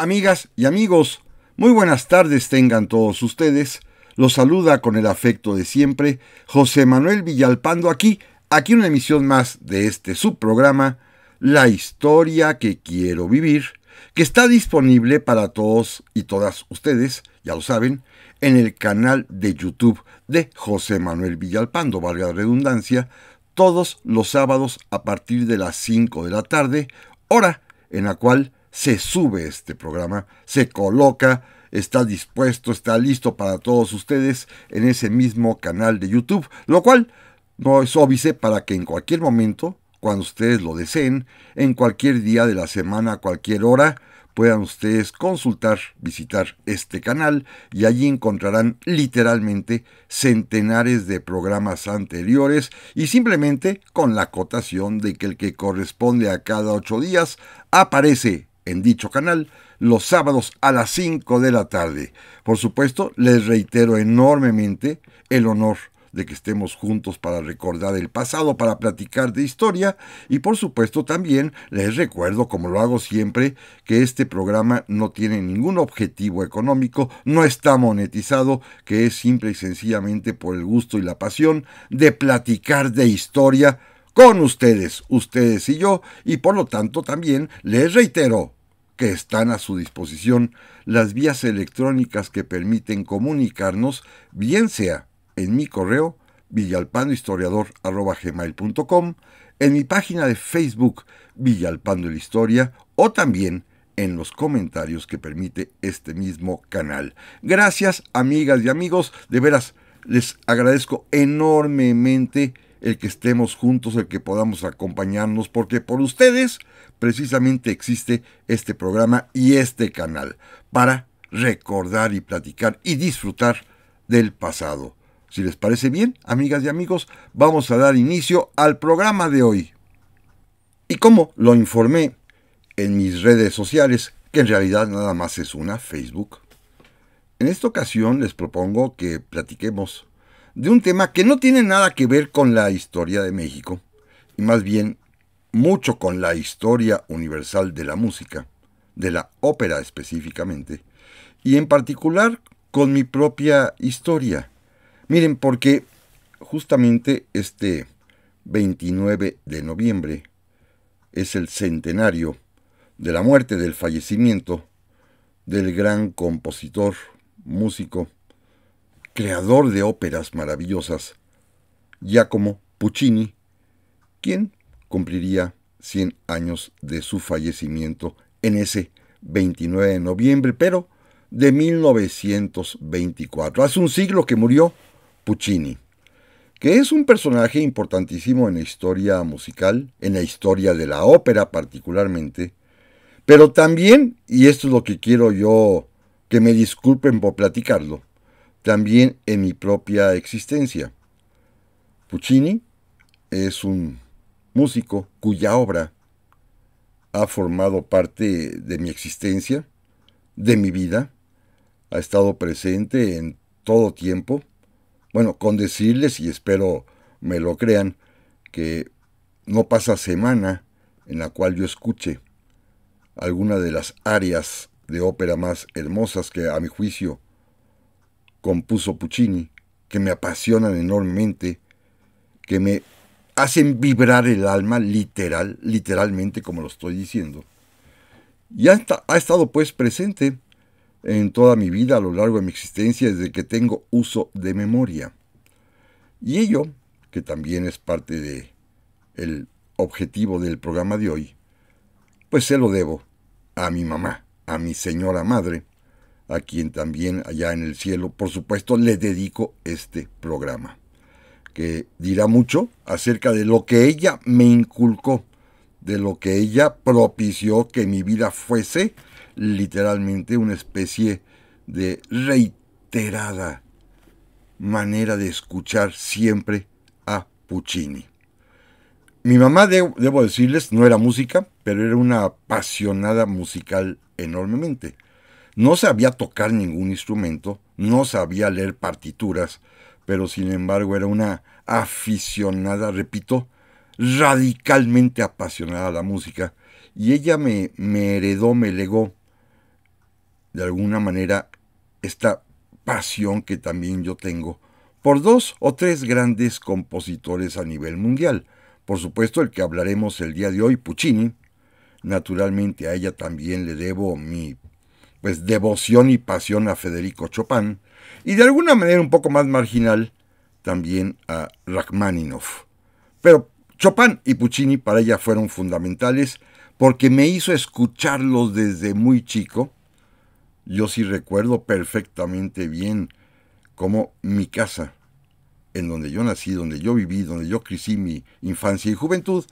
Amigas y amigos, muy buenas tardes tengan todos ustedes. Los saluda con el afecto de siempre José Manuel Villalpando aquí, aquí una emisión más de este subprograma, La historia que quiero vivir, que está disponible para todos y todas ustedes, ya lo saben, en el canal de YouTube de José Manuel Villalpando, valga la redundancia, todos los sábados a partir de las 5 de la tarde, hora en la cual se sube este programa, se coloca, está dispuesto, está listo para todos ustedes en ese mismo canal de YouTube, lo cual no es óbice para que en cualquier momento, cuando ustedes lo deseen, en cualquier día de la semana, cualquier hora, puedan ustedes consultar, visitar este canal y allí encontrarán literalmente centenares de programas anteriores y simplemente con la acotación de que el que corresponde a cada ocho días aparece en dicho canal los sábados a las 5 de la tarde. Por supuesto, les reitero enormemente el honor de que estemos juntos para recordar el pasado, para platicar de historia y por supuesto también les recuerdo, como lo hago siempre, que este programa no tiene ningún objetivo económico, no está monetizado, que es simple y sencillamente por el gusto y la pasión de platicar de historia con ustedes, ustedes y yo, y por lo tanto también les reitero que están a su disposición las vías electrónicas que permiten comunicarnos, bien sea en mi correo villalpandohistoriador.com, en mi página de Facebook Villalpando la Historia o también en los comentarios que permite este mismo canal. Gracias amigas y amigos, de veras les agradezco enormemente el que estemos juntos, el que podamos acompañarnos, porque por ustedes precisamente existe este programa y este canal, para recordar y platicar y disfrutar del pasado. Si les parece bien, amigas y amigos, vamos a dar inicio al programa de hoy. Y como lo informé en mis redes sociales, que en realidad nada más es una Facebook, en esta ocasión les propongo que platiquemos de un tema que no tiene nada que ver con la historia de México, y más bien mucho con la historia universal de la música, de la ópera específicamente, y en particular con mi propia historia. Miren, porque justamente este 29 de noviembre es el centenario de la muerte, del fallecimiento del gran compositor, músico, creador de óperas maravillosas, Giacomo Puccini, quien cumpliría 100 años de su fallecimiento en ese 29 de noviembre, pero de 1924. Hace un siglo que murió Puccini, que es un personaje importantísimo en la historia musical, en la historia de la ópera particularmente, pero también, y esto es lo que quiero yo que me disculpen por platicarlo, también en mi propia existencia. Puccini es un músico cuya obra ha formado parte de mi existencia, de mi vida, ha estado presente en todo tiempo. Bueno, con decirles, y espero me lo crean, que no pasa semana en la cual yo escuche alguna de las áreas de ópera más hermosas que a mi juicio compuso Puccini, que me apasionan enormemente, que me hacen vibrar el alma literal, literalmente como lo estoy diciendo. Y ha, ha estado pues presente en toda mi vida a lo largo de mi existencia desde que tengo uso de memoria. Y ello, que también es parte de el objetivo del programa de hoy, pues se lo debo a mi mamá, a mi señora madre, a quien también allá en el cielo, por supuesto, le dedico este programa, que dirá mucho acerca de lo que ella me inculcó, de lo que ella propició que mi vida fuese literalmente una especie de reiterada manera de escuchar siempre a Puccini. Mi mamá, debo decirles, no era música, pero era una apasionada musical enormemente no sabía tocar ningún instrumento, no sabía leer partituras, pero sin embargo era una aficionada, repito, radicalmente apasionada a la música. Y ella me, me heredó, me legó, de alguna manera, esta pasión que también yo tengo por dos o tres grandes compositores a nivel mundial. Por supuesto, el que hablaremos el día de hoy, Puccini. Naturalmente a ella también le debo mi pues devoción y pasión a Federico Chopin, y de alguna manera un poco más marginal también a Rachmaninoff. Pero Chopin y Puccini para ella fueron fundamentales porque me hizo escucharlos desde muy chico. Yo sí recuerdo perfectamente bien cómo mi casa, en donde yo nací, donde yo viví, donde yo crecí mi infancia y juventud,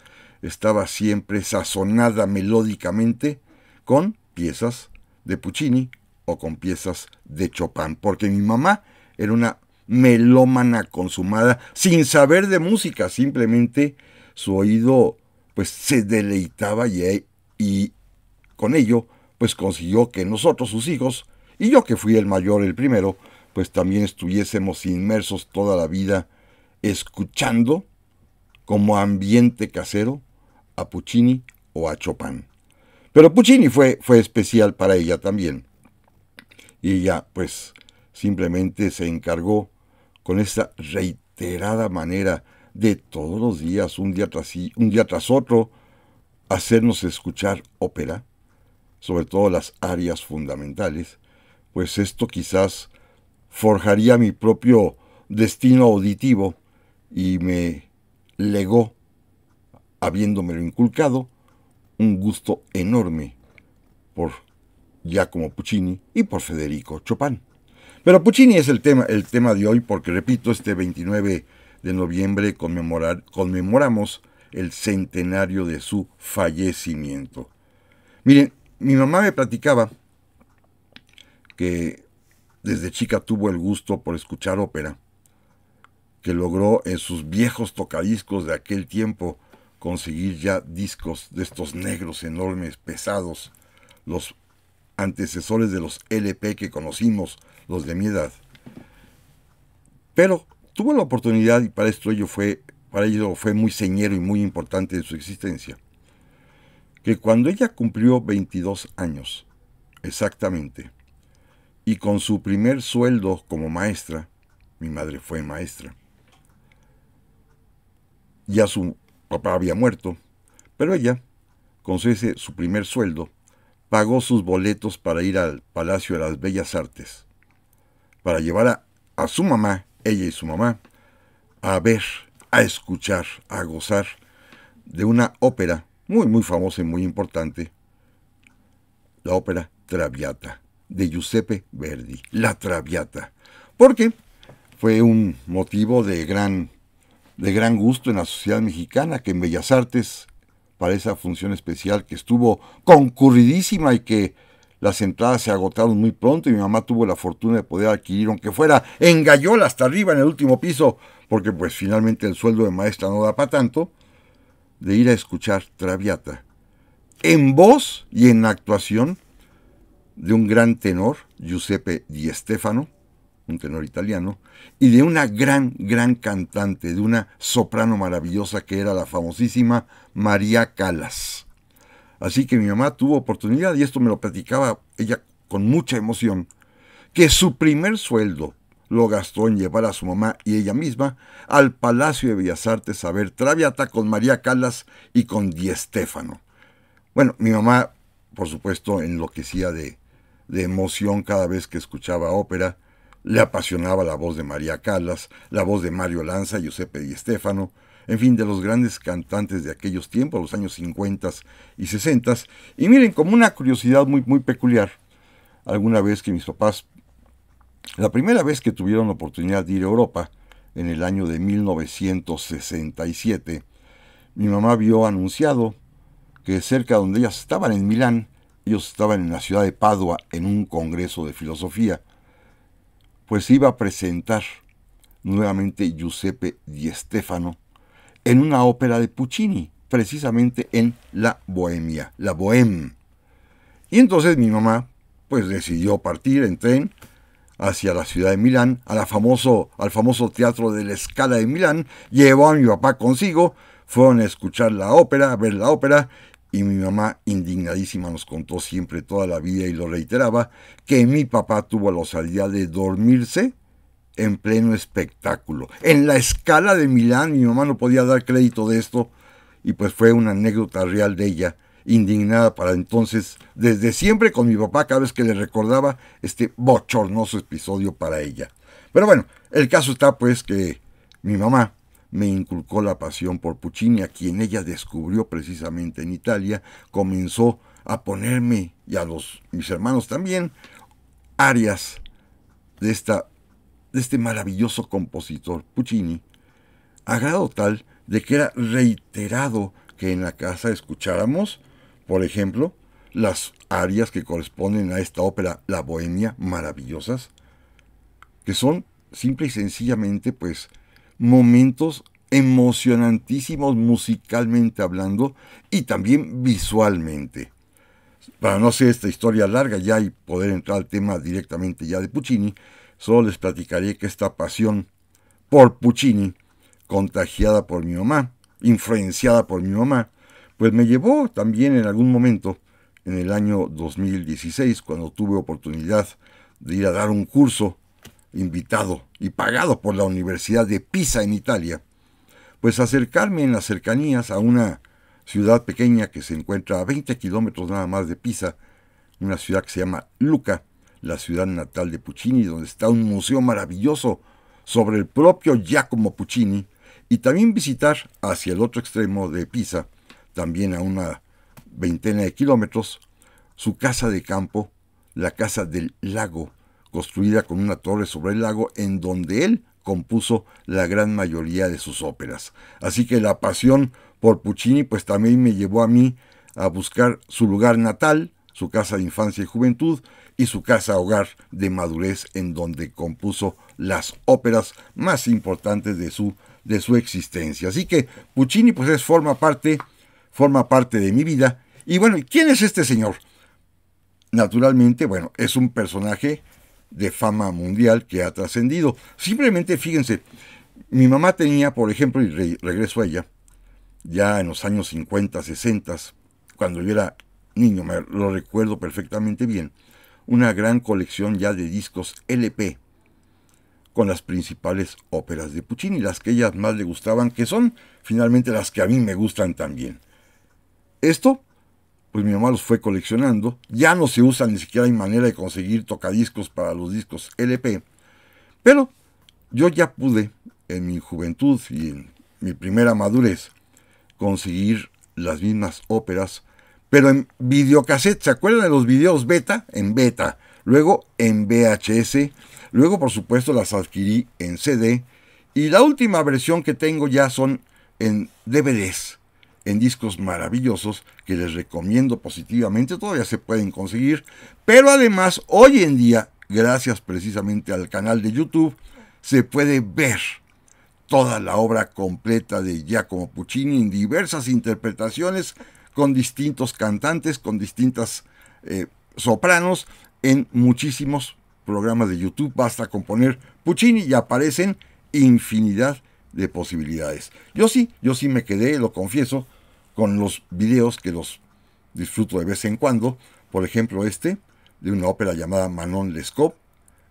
estaba siempre sazonada melódicamente con piezas de Puccini o con piezas de Chopin, porque mi mamá era una melómana consumada, sin saber de música, simplemente su oído pues se deleitaba y, y con ello pues consiguió que nosotros, sus hijos, y yo que fui el mayor, el primero, pues también estuviésemos inmersos toda la vida escuchando como ambiente casero a Puccini o a Chopin. Pero Puccini fue, fue especial para ella también. Y ella, pues, simplemente se encargó con esta reiterada manera de todos los días, un día tras, un día tras otro, hacernos escuchar ópera, sobre todo las áreas fundamentales, pues esto quizás forjaría mi propio destino auditivo y me legó, habiéndomelo inculcado, un gusto enorme por Giacomo Puccini y por Federico Chopin. Pero Puccini es el tema, el tema de hoy porque, repito, este 29 de noviembre conmemorar, conmemoramos el centenario de su fallecimiento. Miren, mi mamá me platicaba que desde chica tuvo el gusto por escuchar ópera, que logró en sus viejos tocadiscos de aquel tiempo conseguir ya discos de estos negros enormes, pesados, los antecesores de los LP que conocimos, los de mi edad. Pero tuvo la oportunidad y para esto ello fue, para ello fue muy señero y muy importante en su existencia, que cuando ella cumplió 22 años, exactamente, y con su primer sueldo como maestra, mi madre fue maestra, y a su papá había muerto, pero ella, con su primer sueldo, pagó sus boletos para ir al Palacio de las Bellas Artes, para llevar a, a su mamá, ella y su mamá, a ver, a escuchar, a gozar de una ópera muy, muy famosa y muy importante, la ópera Traviata, de Giuseppe Verdi, La Traviata, porque fue un motivo de gran de gran gusto en la sociedad mexicana que en Bellas Artes, para esa función especial que estuvo concurridísima y que las entradas se agotaron muy pronto y mi mamá tuvo la fortuna de poder adquirir, aunque fuera en gallola hasta arriba en el último piso, porque pues finalmente el sueldo de maestra no da para tanto, de ir a escuchar Traviata en voz y en actuación de un gran tenor, Giuseppe Di Stefano, un tenor italiano, y de una gran, gran cantante, de una soprano maravillosa que era la famosísima María Calas. Así que mi mamá tuvo oportunidad, y esto me lo platicaba ella con mucha emoción, que su primer sueldo lo gastó en llevar a su mamá y ella misma al Palacio de Bellas Artes a ver Traviata con María Calas y con Di Stéfano. Bueno, mi mamá, por supuesto, enloquecía de, de emoción cada vez que escuchaba ópera, le apasionaba la voz de María Calas, la voz de Mario Lanza, Giuseppe Di Stefano, en fin, de los grandes cantantes de aquellos tiempos, los años 50 y 60. Y miren, como una curiosidad muy, muy peculiar, alguna vez que mis papás, la primera vez que tuvieron la oportunidad de ir a Europa, en el año de 1967, mi mamá vio anunciado que cerca donde ellas estaban en Milán, ellos estaban en la ciudad de Padua en un congreso de filosofía pues iba a presentar nuevamente Giuseppe Di Stefano en una ópera de Puccini, precisamente en La Bohemia, La Bohème. Y entonces mi mamá pues decidió partir en tren hacia la ciudad de Milán, a famoso, al famoso teatro de la Escala de Milán, llevó a mi papá consigo, fueron a escuchar la ópera, a ver la ópera, y mi mamá indignadísima nos contó siempre toda la vida y lo reiteraba, que mi papá tuvo la osadía de dormirse en pleno espectáculo. En la escala de Milán mi mamá no podía dar crédito de esto y pues fue una anécdota real de ella, indignada para entonces, desde siempre con mi papá cada vez que le recordaba este bochornoso episodio para ella. Pero bueno, el caso está pues que mi mamá me inculcó la pasión por Puccini, a quien ella descubrió precisamente en Italia, comenzó a ponerme y a los, mis hermanos también arias de, esta, de este maravilloso compositor Puccini, a grado tal de que era reiterado que en la casa escucháramos, por ejemplo, las arias que corresponden a esta ópera La Bohemia, maravillosas, que son simple y sencillamente pues momentos emocionantísimos musicalmente hablando y también visualmente. Para no hacer esta historia larga ya y poder entrar al tema directamente ya de Puccini, solo les platicaré que esta pasión por Puccini, contagiada por mi mamá, influenciada por mi mamá, pues me llevó también en algún momento, en el año 2016, cuando tuve oportunidad de ir a dar un curso invitado y pagado por la Universidad de Pisa en Italia, pues acercarme en las cercanías a una ciudad pequeña que se encuentra a 20 kilómetros nada más de Pisa, una ciudad que se llama Luca, la ciudad natal de Puccini, donde está un museo maravilloso sobre el propio Giacomo Puccini, y también visitar hacia el otro extremo de Pisa, también a una veintena de kilómetros, su casa de campo, la casa del lago, construida con una torre sobre el lago en donde él compuso la gran mayoría de sus óperas. Así que la pasión por Puccini pues también me llevó a mí a buscar su lugar natal, su casa de infancia y juventud y su casa hogar de madurez en donde compuso las óperas más importantes de su, de su existencia. Así que Puccini pues es, forma parte forma parte de mi vida. Y bueno, ¿quién es este señor? Naturalmente, bueno, es un personaje de fama mundial que ha trascendido. Simplemente fíjense, mi mamá tenía, por ejemplo, y regreso a ella, ya en los años 50, 60, cuando yo era niño, me lo recuerdo perfectamente bien, una gran colección ya de discos LP con las principales óperas de Puccini, las que ellas más le gustaban, que son finalmente las que a mí me gustan también. Esto pues mi mamá los fue coleccionando. Ya no se usa ni siquiera hay manera de conseguir tocadiscos para los discos LP. Pero yo ya pude, en mi juventud y en mi primera madurez, conseguir las mismas óperas, pero en videocassette. ¿Se acuerdan de los videos beta? En beta. Luego en VHS. Luego, por supuesto, las adquirí en CD. Y la última versión que tengo ya son en DVDs en discos maravillosos que les recomiendo positivamente, todavía se pueden conseguir, pero además hoy en día, gracias precisamente al canal de YouTube, se puede ver toda la obra completa de Giacomo Puccini en diversas interpretaciones con distintos cantantes, con distintas eh, sopranos en muchísimos programas de YouTube. Basta con poner Puccini y aparecen infinidad de posibilidades. Yo sí, yo sí me quedé, lo confieso, con los videos que los disfruto de vez en cuando. Por ejemplo, este de una ópera llamada Manon Lescaut,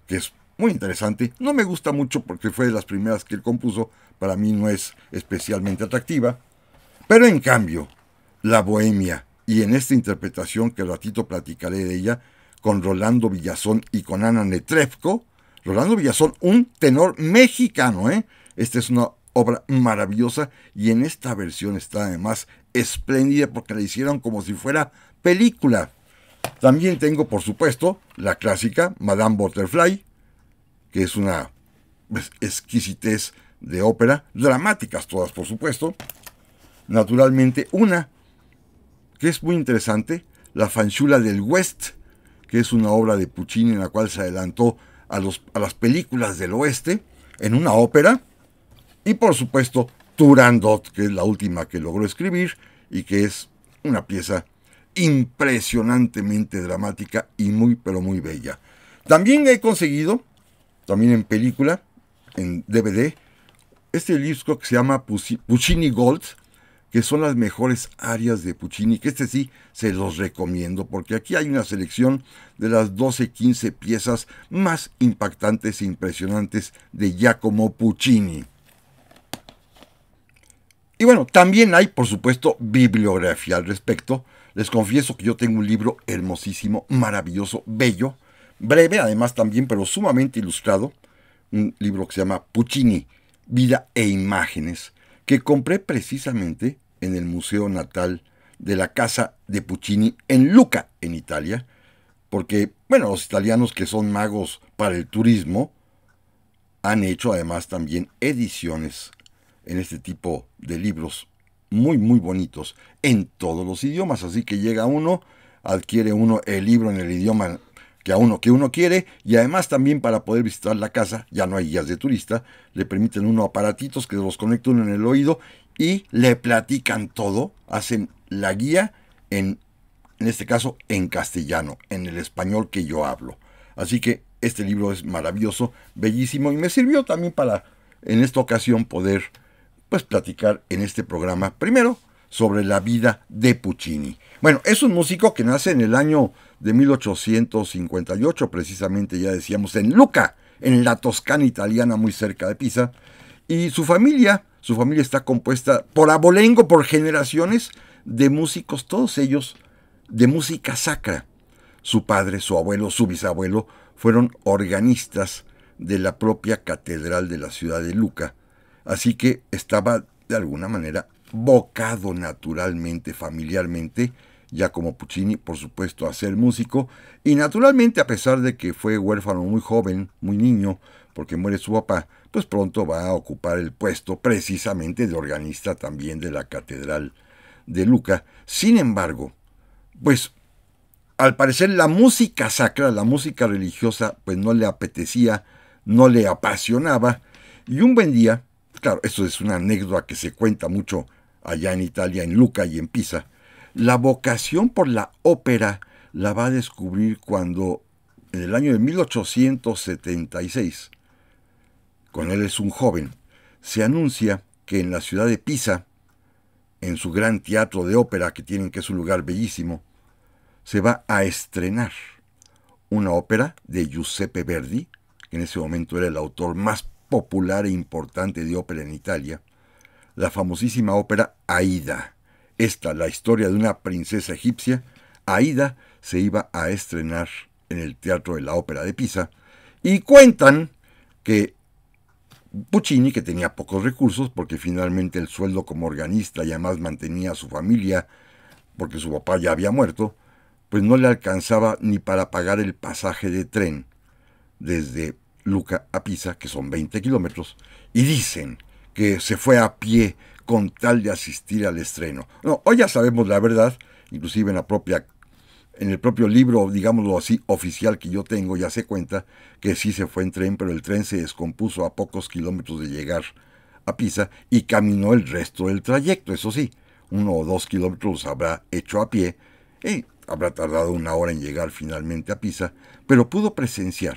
que es muy interesante. No me gusta mucho porque fue de las primeras que él compuso. Para mí no es especialmente atractiva. Pero en cambio, La Bohemia, y en esta interpretación que al ratito platicaré de ella, con Rolando Villazón y con Ana Netrefko. Rolando Villazón, un tenor mexicano, ¿eh? Esta es una obra maravillosa y en esta versión está además espléndida porque la hicieron como si fuera película. También tengo, por supuesto, la clásica Madame Butterfly, que es una pues, exquisitez de ópera, dramáticas todas, por supuesto. Naturalmente, una que es muy interesante, La Fanchula del West, que es una obra de Puccini en la cual se adelantó a, a las películas del oeste en una ópera. Y por supuesto, Turandot, que es la última que logró escribir y que es una pieza impresionantemente dramática y muy, pero muy bella. También he conseguido, también en película, en DVD, este disco que se llama Puccini Gold, que son las mejores áreas de Puccini, que este sí se los recomiendo, porque aquí hay una selección de las 12, 15 piezas más impactantes e impresionantes de Giacomo Puccini. Y bueno, también hay, por supuesto, bibliografía al respecto. Les confieso que yo tengo un libro hermosísimo, maravilloso, bello, breve además también, pero sumamente ilustrado. Un libro que se llama Puccini, Vida e Imágenes, que compré precisamente en el Museo Natal de la Casa de Puccini en Luca, en Italia, porque, bueno, los italianos que son magos para el turismo han hecho además también ediciones en este tipo de libros muy, muy bonitos en todos los idiomas. Así que llega uno, adquiere uno el libro en el idioma que a uno que uno quiere y además también para poder visitar la casa, ya no hay guías de turista, le permiten unos aparatitos que los conecta uno en el oído y le platican todo, hacen la guía en, en este caso en castellano, en el español que yo hablo. Así que este libro es maravilloso, bellísimo y me sirvió también para en esta ocasión poder pues platicar en este programa primero sobre la vida de Puccini. Bueno, es un músico que nace en el año de 1858, precisamente ya decíamos, en Lucca, en la Toscana italiana muy cerca de Pisa, y su familia, su familia está compuesta por abolengo, por generaciones de músicos, todos ellos de música sacra. Su padre, su abuelo, su bisabuelo fueron organistas de la propia catedral de la ciudad de Lucca Así que estaba de alguna manera bocado naturalmente, familiarmente, ya como Puccini, por supuesto, a ser músico, y naturalmente, a pesar de que fue huérfano muy joven, muy niño, porque muere su papá, pues pronto va a ocupar el puesto precisamente de organista también de la Catedral de Luca. Sin embargo, pues al parecer la música sacra, la música religiosa, pues no le apetecía, no le apasionaba, y un buen día, claro, eso es una anécdota que se cuenta mucho allá en Italia, en Luca y en Pisa, la vocación por la ópera la va a descubrir cuando, en el año de 1876, con él es un joven, se anuncia que en la ciudad de Pisa, en su gran teatro de ópera que tienen, que es un lugar bellísimo, se va a estrenar una ópera de Giuseppe Verdi, que en ese momento era el autor más popular e importante de ópera en Italia, la famosísima ópera Aida. Esta, la historia de una princesa egipcia, Aida se iba a estrenar en el Teatro de la Ópera de Pisa y cuentan que Puccini, que tenía pocos recursos porque finalmente el sueldo como organista y además mantenía a su familia porque su papá ya había muerto, pues no le alcanzaba ni para pagar el pasaje de tren desde Luca a Pisa, que son 20 kilómetros, y dicen que se fue a pie con tal de asistir al estreno. No, hoy ya sabemos la verdad, inclusive en la propia en el propio libro, digámoslo así, oficial que yo tengo, ya se cuenta que sí se fue en tren, pero el tren se descompuso a pocos kilómetros de llegar a Pisa y caminó el resto del trayecto, eso sí, uno o dos kilómetros habrá hecho a pie y habrá tardado una hora en llegar finalmente a Pisa, pero pudo presenciar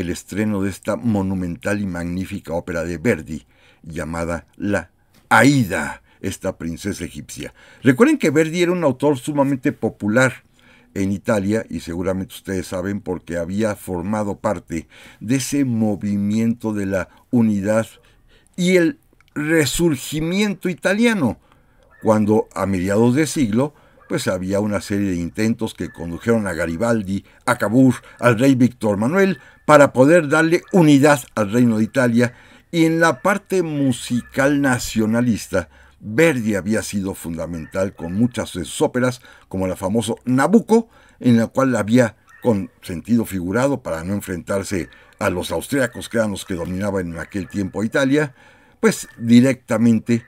el estreno de esta monumental y magnífica ópera de Verdi llamada La Aida, esta princesa egipcia. Recuerden que Verdi era un autor sumamente popular en Italia y seguramente ustedes saben porque había formado parte de ese movimiento de la unidad y el resurgimiento italiano, cuando a mediados de siglo pues había una serie de intentos que condujeron a Garibaldi, a Cavour, al rey Víctor Manuel, para poder darle unidad al reino de Italia, y en la parte musical nacionalista, Verdi había sido fundamental con muchas de sus óperas, como la famoso Nabucco, en la cual había, con sentido figurado, para no enfrentarse a los austriacos, que que dominaban en aquel tiempo Italia, pues directamente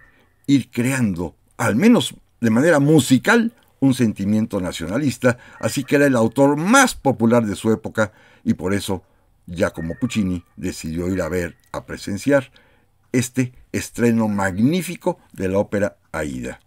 ir creando, al menos de manera musical, un sentimiento nacionalista, así que era el autor más popular de su época y por eso Giacomo Puccini decidió ir a ver, a presenciar este estreno magnífico de la ópera Aida.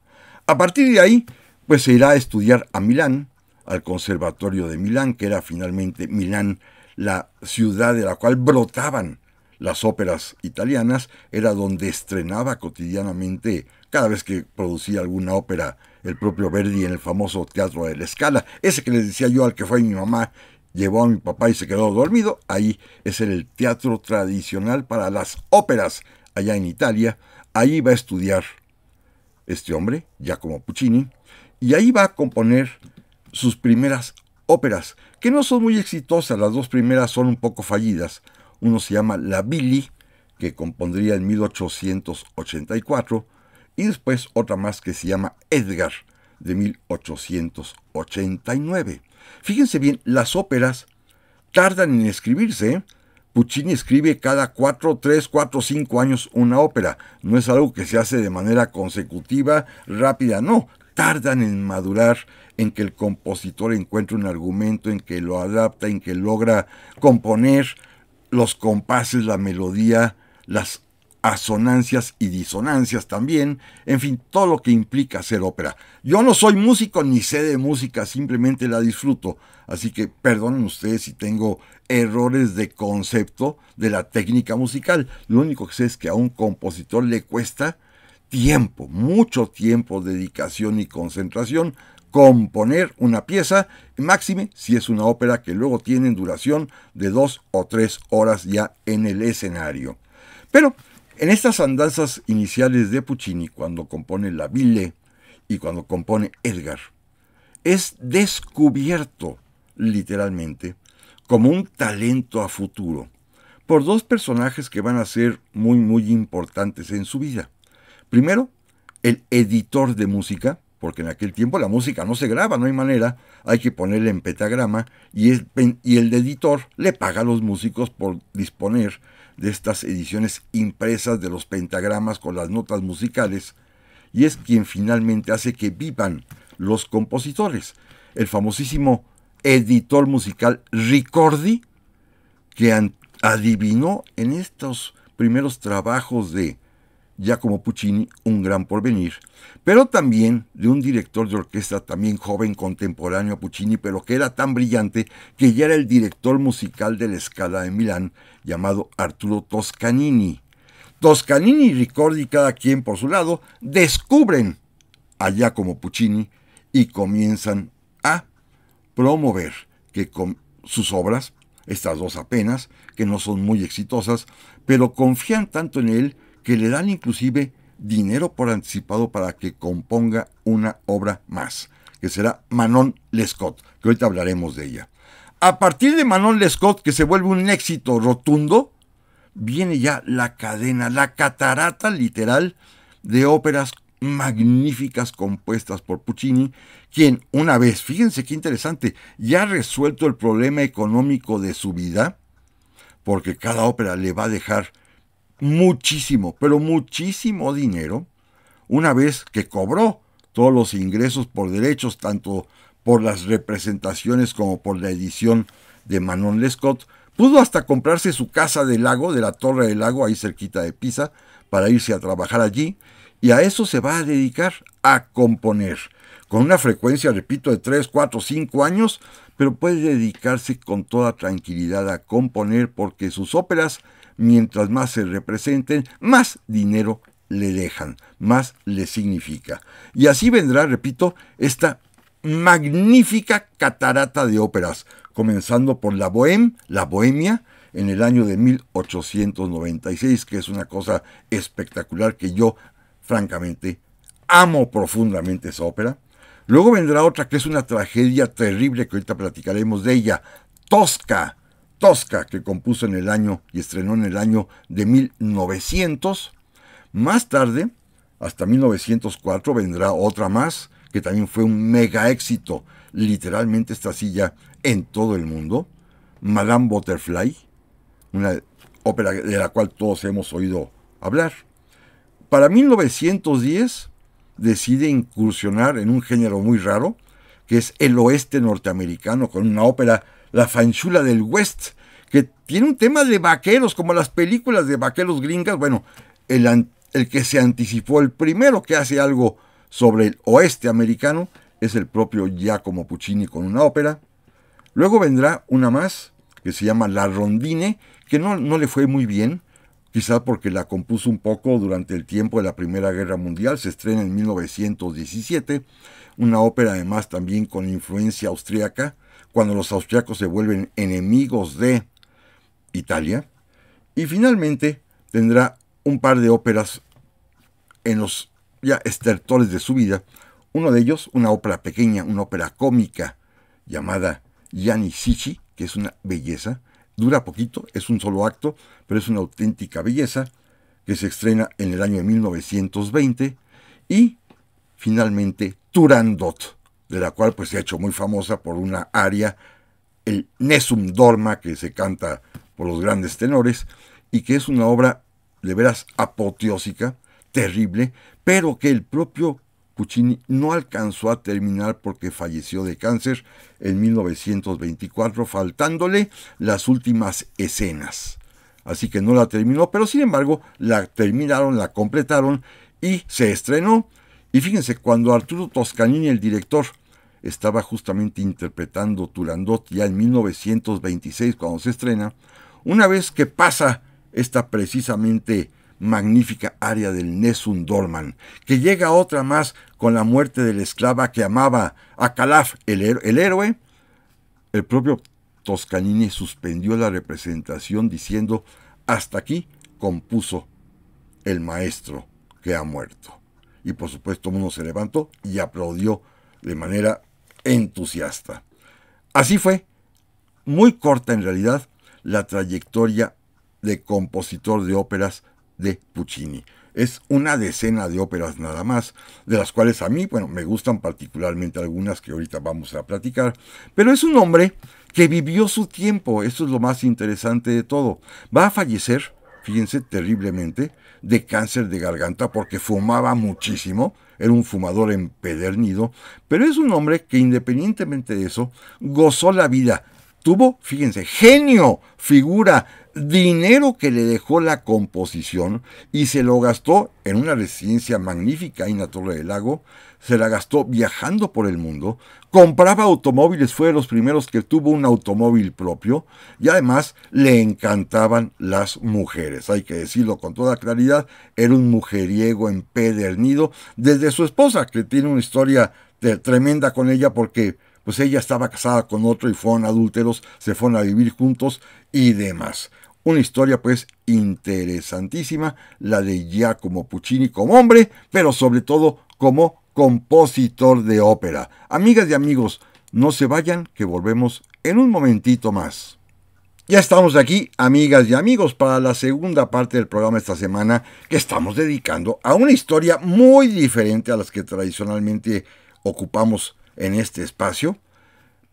A partir de ahí, pues se irá a estudiar a Milán, al Conservatorio de Milán, que era finalmente Milán la ciudad de la cual brotaban las óperas italianas, era donde estrenaba cotidianamente, cada vez que producía alguna ópera el propio Verdi en el famoso Teatro de la Escala, ese que les decía yo al que fue mi mamá, llevó a mi papá y se quedó dormido, ahí es el teatro tradicional para las óperas allá en Italia, ahí va a estudiar este hombre, Giacomo Puccini, y ahí va a componer sus primeras óperas, que no son muy exitosas, las dos primeras son un poco fallidas. Uno se llama La Billy, que compondría en 1884, y después otra más que se llama Edgar de 1889. Fíjense bien, las óperas tardan en escribirse. Puccini escribe cada cuatro, tres, cuatro, cinco años una ópera. No es algo que se hace de manera consecutiva, rápida, no. Tardan en madurar, en que el compositor encuentre un argumento, en que lo adapta, en que logra componer los compases, la melodía, las asonancias y disonancias también, en fin, todo lo que implica hacer ópera. Yo no soy músico ni sé de música, simplemente la disfruto, así que perdonen ustedes si tengo errores de concepto de la técnica musical. Lo único que sé es que a un compositor le cuesta tiempo, mucho tiempo, dedicación y concentración componer una pieza, máxime si es una ópera que luego tiene duración de dos o tres horas ya en el escenario. Pero en estas andanzas iniciales de Puccini, cuando compone La Ville y cuando compone Edgar, es descubierto, literalmente, como un talento a futuro por dos personajes que van a ser muy, muy importantes en su vida. Primero, el editor de música, porque en aquel tiempo la música no se graba, no hay manera, hay que ponerle en petagrama y y el editor le paga a los músicos por disponer de estas ediciones impresas de los pentagramas con las notas musicales, y es quien finalmente hace que vivan los compositores. El famosísimo editor musical Ricordi, que adivinó en estos primeros trabajos de Giacomo Puccini un gran porvenir, pero también de un director de orquesta también joven contemporáneo a Puccini, pero que era tan brillante que ya era el director musical de la escala de Milán, llamado Arturo Toscanini. Toscanini y Ricordi, cada quien por su lado, descubren a Giacomo Puccini y comienzan a promover que con sus obras, estas dos apenas, que no son muy exitosas, pero confían tanto en él que le dan inclusive dinero por anticipado para que componga una obra más, que será Manon Lescott, que ahorita hablaremos de ella. A partir de Manon Lescott, que se vuelve un éxito rotundo, viene ya la cadena, la catarata literal de óperas magníficas compuestas por Puccini, quien una vez, fíjense qué interesante, ya ha resuelto el problema económico de su vida, porque cada ópera le va a dejar muchísimo, pero muchísimo dinero, una vez que cobró todos los ingresos por derechos, tanto por las representaciones como por la edición de Manon Lescott, pudo hasta comprarse su casa del lago, de la Torre del Lago, ahí cerquita de Pisa, para irse a trabajar allí, y a eso se va a dedicar, a componer, con una frecuencia, repito, de 3, 4, 5 años, pero puede dedicarse con toda tranquilidad a componer porque sus óperas mientras más se representen, más dinero le dejan, más le significa. Y así vendrá, repito, esta magnífica catarata de óperas, comenzando por la Bohème, la Bohemia, en el año de 1896, que es una cosa espectacular que yo, francamente, amo profundamente esa ópera. Luego vendrá otra que es una tragedia terrible que ahorita platicaremos de ella, Tosca, tosca que compuso en el año y estrenó en el año de 1900. Más tarde, hasta 1904, vendrá otra más, que también fue un mega éxito, literalmente esta silla en todo el mundo, Madame Butterfly, una ópera de la cual todos hemos oído hablar. Para 1910 decide incursionar en un género muy raro, que es el oeste norteamericano, con una ópera la fanchula del West, que tiene un tema de vaqueros, como las películas de vaqueros gringas. Bueno, el, que se anticipó, el primero que hace algo sobre el oeste americano, es el propio Giacomo Puccini con una ópera. Luego vendrá una más, que se llama La Rondine, que no, no le fue muy bien, quizás porque la compuso un poco durante el tiempo de la Primera Guerra Mundial, se estrena en 1917, una ópera además también con influencia austríaca, cuando los austriacos se vuelven enemigos de Italia. Y finalmente tendrá un par de óperas en los ya estertores de su vida. Uno de ellos, una ópera pequeña, una ópera cómica llamada Gianni Sicci, que es una belleza. Dura poquito, es un solo acto, pero es una auténtica belleza que se estrena en el año 1920. Y finalmente Turandot, de la cual pues se ha hecho muy famosa por una aria, el Nesum Dorma, que se canta por los grandes tenores, y que es una obra de veras apoteósica, terrible, pero que el propio Puccini no alcanzó a terminar porque falleció de cáncer en 1924, faltándole las últimas escenas. Así que no la terminó, pero sin embargo la terminaron, la completaron y se estrenó. Y fíjense, cuando Arturo Toscanini, el director, estaba justamente interpretando Turandot ya en 1926 cuando se estrena, una vez que pasa esta precisamente magnífica área del Nessun que llega otra más con la muerte de la esclava que amaba a Calaf, el, el héroe, el propio Toscanini suspendió la representación diciendo, hasta aquí compuso el maestro que ha muerto. Y por supuesto uno se levantó y aplaudió de manera entusiasta. Así fue, muy corta en realidad, la trayectoria de compositor de óperas de Puccini. Es una decena de óperas nada más, de las cuales a mí, bueno, me gustan particularmente algunas que ahorita vamos a platicar, pero es un hombre que vivió su tiempo, eso es lo más interesante de todo. Va a fallecer, fíjense, terriblemente, de cáncer de garganta porque fumaba muchísimo, era un fumador empedernido, pero es un hombre que independientemente de eso, gozó la vida. Tuvo, fíjense, genio, figura, dinero que le dejó la composición y se lo gastó en una residencia magnífica en la Torre del Lago, se la gastó viajando por el mundo, compraba automóviles, fue de los primeros que tuvo un automóvil propio y además le encantaban las mujeres, hay que decirlo con toda claridad, era un mujeriego empedernido desde su esposa, que tiene una historia tremenda con ella porque pues ella estaba casada con otro y fueron adúlteros, se fueron a vivir juntos y demás. Una historia pues interesantísima, la de Giacomo Puccini como hombre, pero sobre todo como compositor de ópera. Amigas y amigos, no se vayan, que volvemos en un momentito más. Ya estamos aquí, amigas y amigos, para la segunda parte del programa esta semana que estamos dedicando a una historia muy diferente a las que tradicionalmente ocupamos en este espacio,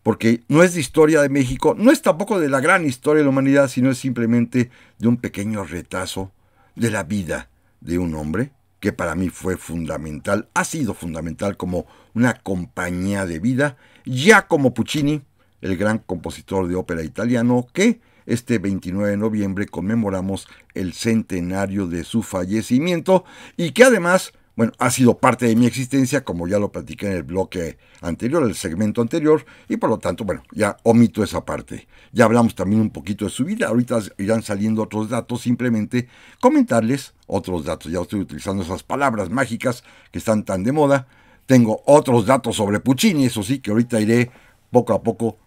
porque no es de historia de México, no es tampoco de la gran historia de la humanidad, sino es simplemente de un pequeño retazo de la vida de un hombre que para mí fue fundamental, ha sido fundamental como una compañía de vida, ya como Puccini, el gran compositor de ópera italiano, que este 29 de noviembre conmemoramos el centenario de su fallecimiento y que además bueno, ha sido parte de mi existencia, como ya lo platiqué en el bloque anterior, el segmento anterior, y por lo tanto, bueno, ya omito esa parte. Ya hablamos también un poquito de su vida, ahorita irán saliendo otros datos, simplemente comentarles otros datos. Ya estoy utilizando esas palabras mágicas que están tan de moda. Tengo otros datos sobre Puccini, eso sí, que ahorita iré poco a poco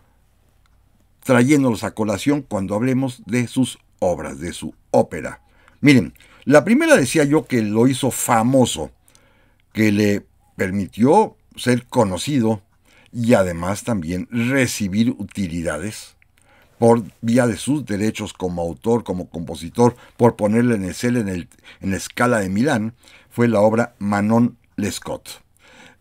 trayéndolos a colación cuando hablemos de sus obras, de su ópera. Miren, la primera decía yo que lo hizo famoso que le permitió ser conocido y además también recibir utilidades por vía de sus derechos como autor, como compositor, por ponerle en el en, en la escala de Milán, fue la obra Manon Lescott.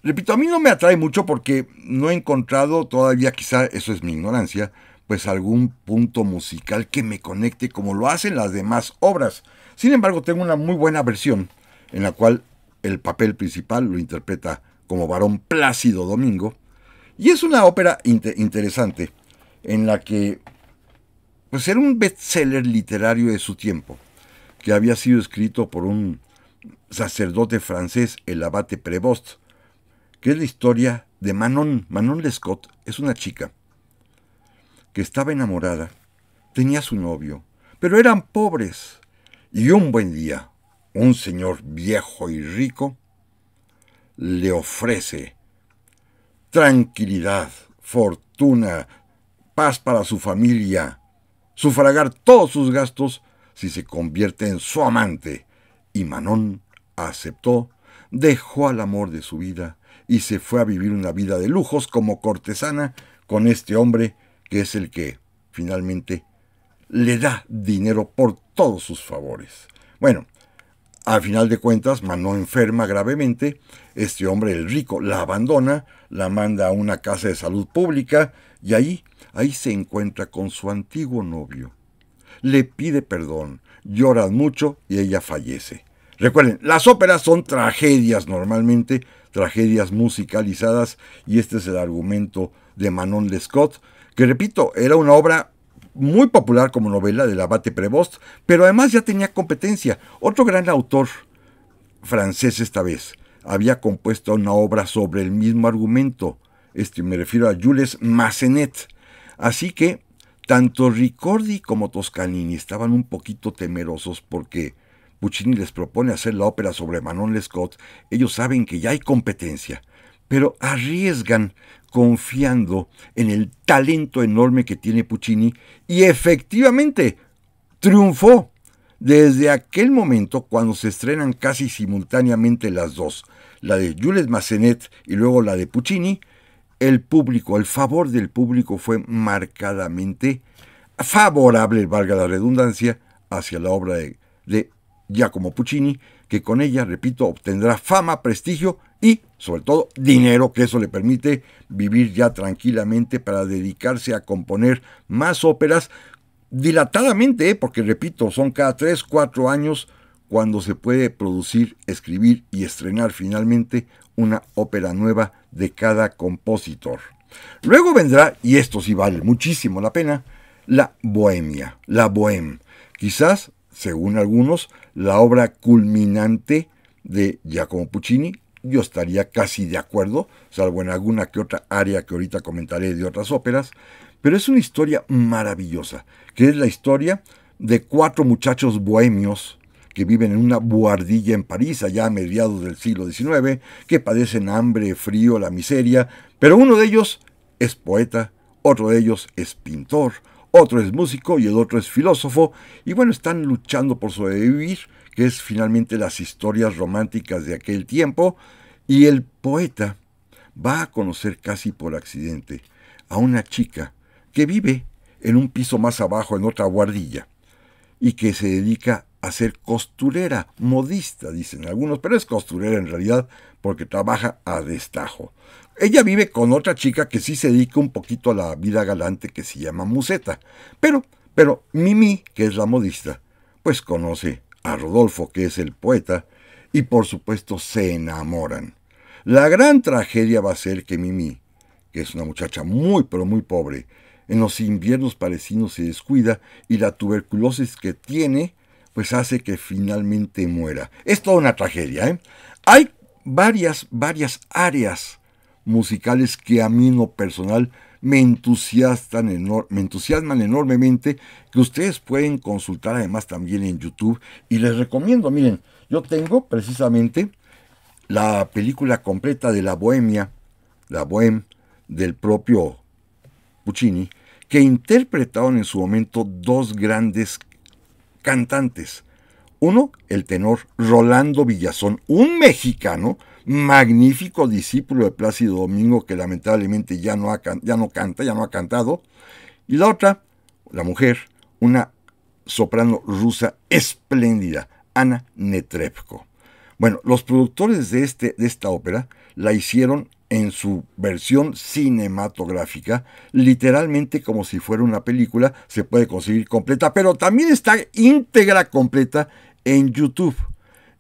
Repito, a mí no me atrae mucho porque no he encontrado todavía, quizá eso es mi ignorancia, pues algún punto musical que me conecte como lo hacen las demás obras. Sin embargo, tengo una muy buena versión en la cual el papel principal lo interpreta como varón Plácido Domingo, y es una ópera interesante en la que pues era un bestseller literario de su tiempo, que había sido escrito por un sacerdote francés, el abate Prevost, que es la historia de Manon. Manon Lescott es una chica que estaba enamorada, tenía su novio, pero eran pobres. Y un buen día, un señor viejo y rico le ofrece tranquilidad, fortuna, paz para su familia, sufragar todos sus gastos si se convierte en su amante. Y Manón aceptó, dejó al amor de su vida y se fue a vivir una vida de lujos como cortesana con este hombre que es el que finalmente le da dinero por todos sus favores. Bueno, al final de cuentas, Manon enferma gravemente, este hombre, el rico, la abandona, la manda a una casa de salud pública y ahí, ahí se encuentra con su antiguo novio. Le pide perdón, llora mucho y ella fallece. Recuerden, las óperas son tragedias normalmente, tragedias musicalizadas y este es el argumento de Manon Lescott, que repito, era una obra muy popular como novela del abate Prevost, pero además ya tenía competencia. Otro gran autor, francés esta vez, había compuesto una obra sobre el mismo argumento. Este, me refiero a Jules Massenet. Así que tanto Ricordi como Toscanini estaban un poquito temerosos porque Puccini les propone hacer la ópera sobre Manon Lescaut. Ellos saben que ya hay competencia, pero arriesgan confiando en el talento enorme que tiene Puccini y efectivamente triunfó desde aquel momento cuando se estrenan casi simultáneamente las dos, la de Jules Massenet y luego la de Puccini, el público, el favor del público fue marcadamente favorable, valga la redundancia, hacia la obra de, de Giacomo Puccini, que con ella, repito, obtendrá fama, prestigio y sobre todo dinero, que eso le permite vivir ya tranquilamente para dedicarse a componer más óperas dilatadamente, ¿eh? porque repito, son cada 3, 4 años cuando se puede producir, escribir y estrenar finalmente una ópera nueva de cada compositor. Luego vendrá, y esto sí vale muchísimo la pena, la Bohemia, la Bohème, quizás, según algunos, la obra culminante de Giacomo Puccini, yo estaría casi de acuerdo, salvo en alguna que otra área que ahorita comentaré de otras óperas, pero es una historia maravillosa, que es la historia de cuatro muchachos bohemios que viven en una buhardilla en París, allá a mediados del siglo XIX, que padecen hambre, frío, la miseria, pero uno de ellos es poeta, otro de ellos es pintor, otro es músico y el otro es filósofo, y bueno, están luchando por sobrevivir que es finalmente las historias románticas de aquel tiempo, y el poeta va a conocer casi por accidente a una chica que vive en un piso más abajo, en otra guardilla, y que se dedica a ser costurera, modista, dicen algunos, pero es costurera en realidad porque trabaja a destajo. Ella vive con otra chica que sí se dedica un poquito a la vida galante que se llama Museta, pero, pero Mimi, que es la modista, pues conoce a Rodolfo, que es el poeta, y por supuesto se enamoran. La gran tragedia va a ser que Mimi, que es una muchacha muy pero muy pobre, en los inviernos parecidos se descuida y la tuberculosis que tiene pues hace que finalmente muera. Es toda una tragedia. ¿eh? Hay varias, varias áreas musicales que a mí en lo personal me, entusiasman enormemente, que ustedes pueden consultar además también en YouTube. Y les recomiendo, miren, yo tengo precisamente la película completa de La Bohemia, La bohemia del propio Puccini, que interpretaron en su momento dos grandes cantantes. Uno, el tenor Rolando Villazón, un mexicano, magnífico discípulo de Plácido Domingo que lamentablemente ya no, ya no canta, ya no ha cantado. Y la otra, la mujer, una soprano rusa espléndida, Ana Netrebko. Bueno, los productores de, este, de esta ópera la hicieron en su versión cinematográfica, literalmente como si fuera una película, se puede conseguir completa, pero también está íntegra completa en YouTube.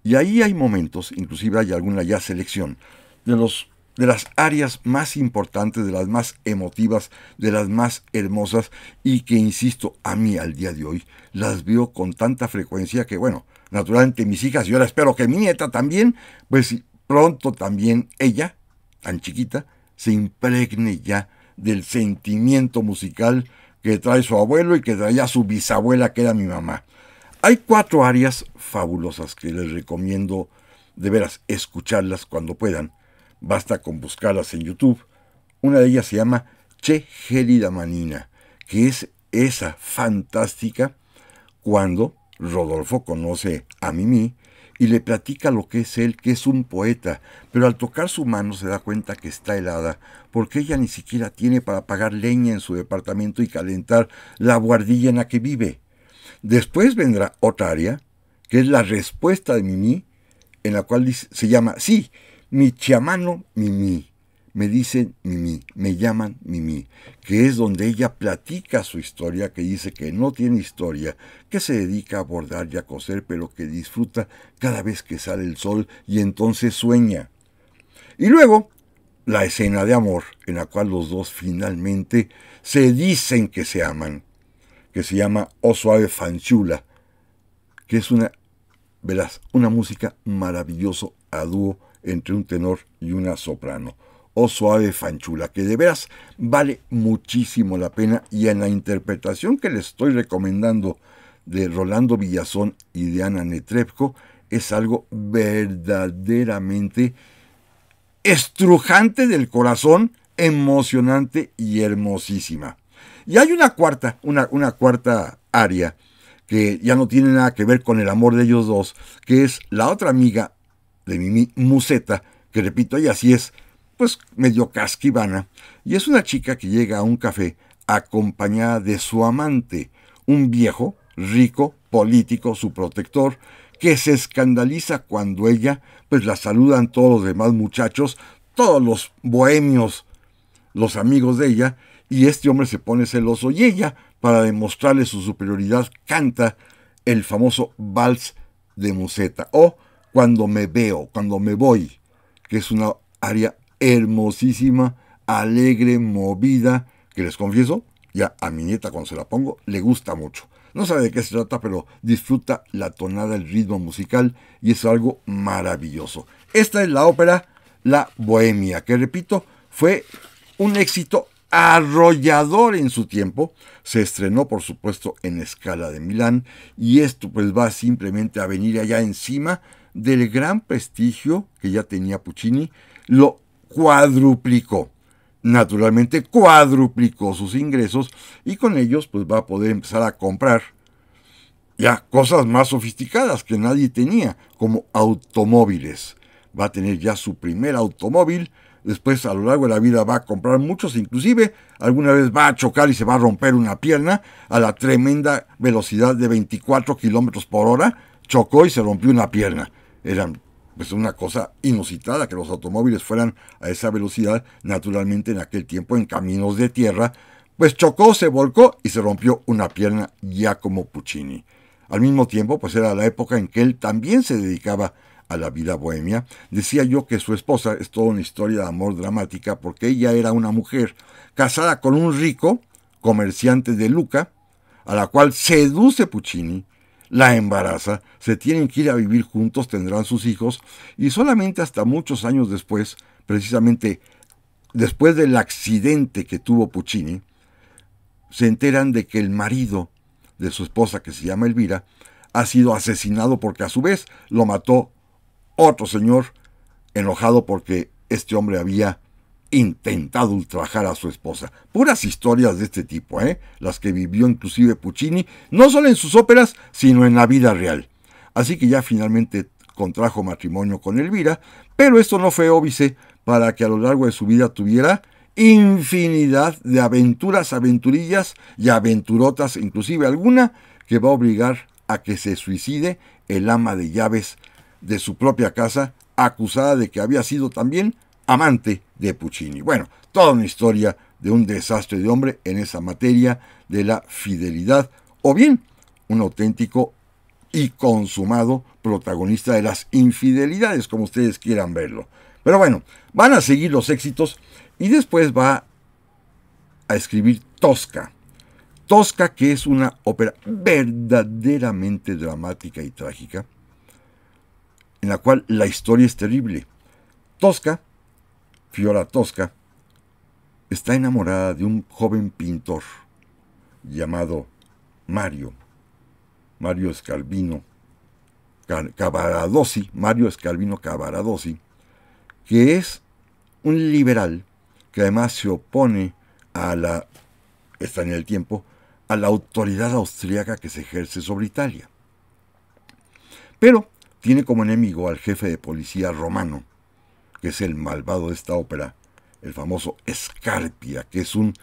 Y ahí hay momentos, inclusive hay alguna ya selección, de, los, de las áreas más importantes, de las más emotivas, de las más hermosas y que, insisto, a mí al día de hoy las veo con tanta frecuencia que, bueno, naturalmente mis hijas, yo ahora espero que mi nieta también, pues pronto también ella, tan chiquita, se impregne ya del sentimiento musical que trae su abuelo y que traía su bisabuela, que era mi mamá. Hay cuatro áreas fabulosas que les recomiendo de veras escucharlas cuando puedan. Basta con buscarlas en YouTube. Una de ellas se llama Che Gélida Manina, que es esa fantástica cuando Rodolfo conoce a Mimi y le platica lo que es él, que es un poeta, pero al tocar su mano se da cuenta que está helada, porque ella ni siquiera tiene para pagar leña en su departamento y calentar la guardilla en la que vive. Después vendrá otra área, que es la respuesta de Mimi, en la cual se llama, sí, mi chamano Mimi, me dicen Mimi, me llaman Mimi, que es donde ella platica su historia, que dice que no tiene historia, que se dedica a bordar y a coser, pero que disfruta cada vez que sale el sol y entonces sueña. Y luego, la escena de amor, en la cual los dos finalmente se dicen que se aman que se llama O Suave Fanchula, que es una, verás, una música maravilloso a dúo entre un tenor y una soprano. O Suave Fanchula, que de veras vale muchísimo la pena y en la interpretación que le estoy recomendando de Rolando Villazón y de Ana Netrebko es algo verdaderamente estrujante del corazón, emocionante y hermosísima. Y hay una cuarta, una, cuarta área que ya no tiene nada que ver con el amor de ellos dos, que es la otra amiga de Mimi Museta, que repito, y así es, pues medio casquivana, y es una chica que llega a un café acompañada de su amante, un viejo, rico, político, su protector, que se escandaliza cuando ella, pues la saludan todos los demás muchachos, todos los bohemios, los amigos de ella, y este hombre se pone celoso y ella, para demostrarle su superioridad, canta el famoso vals de Museta o Cuando me veo, cuando me voy, que es una área hermosísima, alegre, movida, que les confieso, ya a mi nieta cuando se la pongo le gusta mucho. No sabe de qué se trata, pero disfruta la tonada, el ritmo musical y es algo maravilloso. Esta es la ópera La Bohemia, que repito, fue un éxito arrollador en su tiempo. Se estrenó, por supuesto, en escala de Milán y esto pues va simplemente a venir allá encima del gran prestigio que ya tenía Puccini, lo cuadruplicó. Naturalmente cuadruplicó sus ingresos y con ellos pues va a poder empezar a comprar ya cosas más sofisticadas que nadie tenía, como automóviles. Va a tener ya su primer automóvil después a lo largo de la vida va a comprar muchos, inclusive alguna vez va a chocar y se va a romper una pierna a la tremenda velocidad de 24 kilómetros por hora, chocó y se rompió una pierna. Era pues una cosa inusitada que los automóviles fueran a esa velocidad, naturalmente en aquel tiempo en caminos de tierra, pues chocó, se volcó y se rompió una pierna ya como Puccini. Al mismo tiempo, pues era la época en que él también se dedicaba a a la vida bohemia, decía yo que su esposa es toda una historia de amor dramática porque ella era una mujer casada con un rico comerciante de Luca, a la cual seduce Puccini, la embaraza, se tienen que ir a vivir juntos, tendrán sus hijos, y solamente hasta muchos años después, precisamente después del accidente que tuvo Puccini, se enteran de que el marido de su esposa, que se llama Elvira, ha sido asesinado porque a su vez lo mató otro señor, enojado porque este hombre había intentado ultrajar a su esposa. Puras historias de este tipo, ¿eh? las que vivió inclusive Puccini, no solo en sus óperas, sino en la vida real. Así que ya finalmente contrajo matrimonio con Elvira, pero esto no fue óbice para que a lo largo de su vida tuviera infinidad de aventuras, aventurillas y aventurotas, inclusive alguna que va a obligar a que se suicide el ama de llaves de su propia casa, acusada de que había sido también amante de Puccini. Bueno, toda una historia de un desastre de hombre en esa materia de la fidelidad, o bien un auténtico y consumado protagonista de las infidelidades, como ustedes quieran verlo. Pero bueno, van a seguir los éxitos y después va a escribir Tosca. Tosca, que es una ópera verdaderamente dramática y trágica, en la cual la historia es terrible. Tosca, Fiora Tosca, está enamorada de un joven pintor llamado Mario, Mario Scalvino Cavaradossi, Mario Scalvino Cavaradossi, que es un liberal que además se opone a la, está en el tiempo, a la autoridad austríaca que se ejerce sobre Italia. Pero tiene como enemigo al jefe de policía romano, que es el malvado de esta ópera, el famoso Escarpia, que es un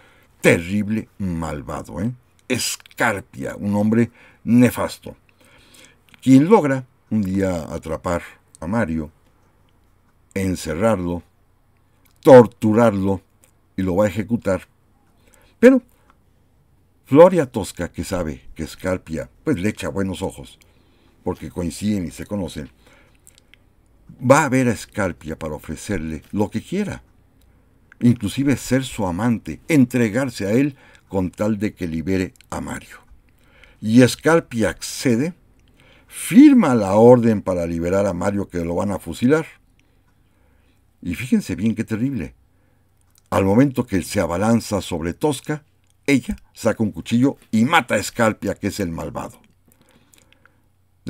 terrible malvado, ¿eh? Escarpia, un hombre nefasto, quien logra un día atrapar a Mario, encerrarlo, torturarlo y lo va a ejecutar. Pero Floria Tosca, que sabe que Escarpia, pues le echa buenos ojos, porque coinciden y se conocen, va a ver a Escarpia para ofrecerle lo que quiera, inclusive ser su amante, entregarse a él con tal de que libere a Mario. Y Escarpia accede, firma la orden para liberar a Mario que lo van a fusilar. Y fíjense bien qué terrible. Al momento que él se abalanza sobre Tosca, ella saca un cuchillo y mata a Escarpia, que es el malvado.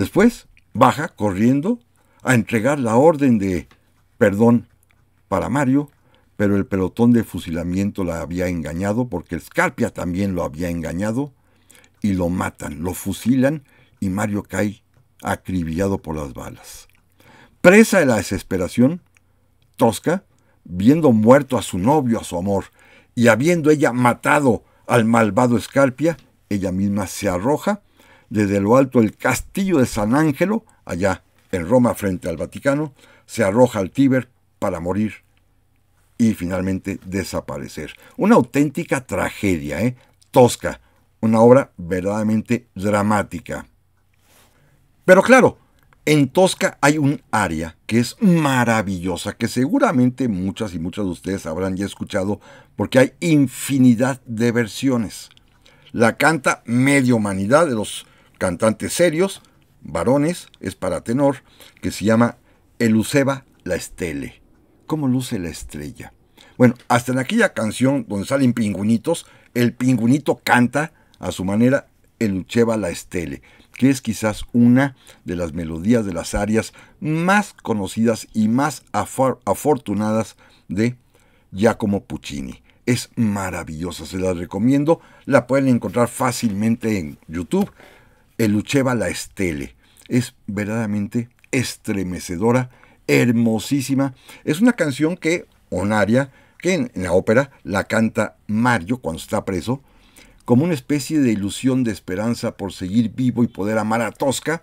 Después baja corriendo a entregar la orden de perdón para Mario, pero el pelotón de fusilamiento la había engañado porque Scarpia también lo había engañado y lo matan, lo fusilan y Mario cae acribillado por las balas. Presa de la desesperación, Tosca, viendo muerto a su novio, a su amor, y habiendo ella matado al malvado Escarpia, ella misma se arroja desde lo alto el castillo de San Ángelo, allá en Roma frente al Vaticano, se arroja al Tíber para morir y finalmente desaparecer. Una auténtica tragedia, ¿eh? tosca, una obra verdaderamente dramática. Pero claro, en Tosca hay un área que es maravillosa, que seguramente muchas y muchas de ustedes habrán ya escuchado, porque hay infinidad de versiones. La canta medio Humanidad de los cantantes serios, varones, es para tenor, que se llama Eluseba la Estele. ¿Cómo luce la estrella? Bueno, hasta en aquella canción donde salen pingunitos, el pingunito canta a su manera Uceba la Estele, que es quizás una de las melodías de las arias más conocidas y más afortunadas de Giacomo Puccini. Es maravillosa, se las recomiendo, la pueden encontrar fácilmente en YouTube el Ucheva La Estele. Es verdaderamente estremecedora, hermosísima. Es una canción que Onaria, que en, la ópera la canta Mario cuando está preso, como una especie de ilusión de esperanza por seguir vivo y poder amar a Tosca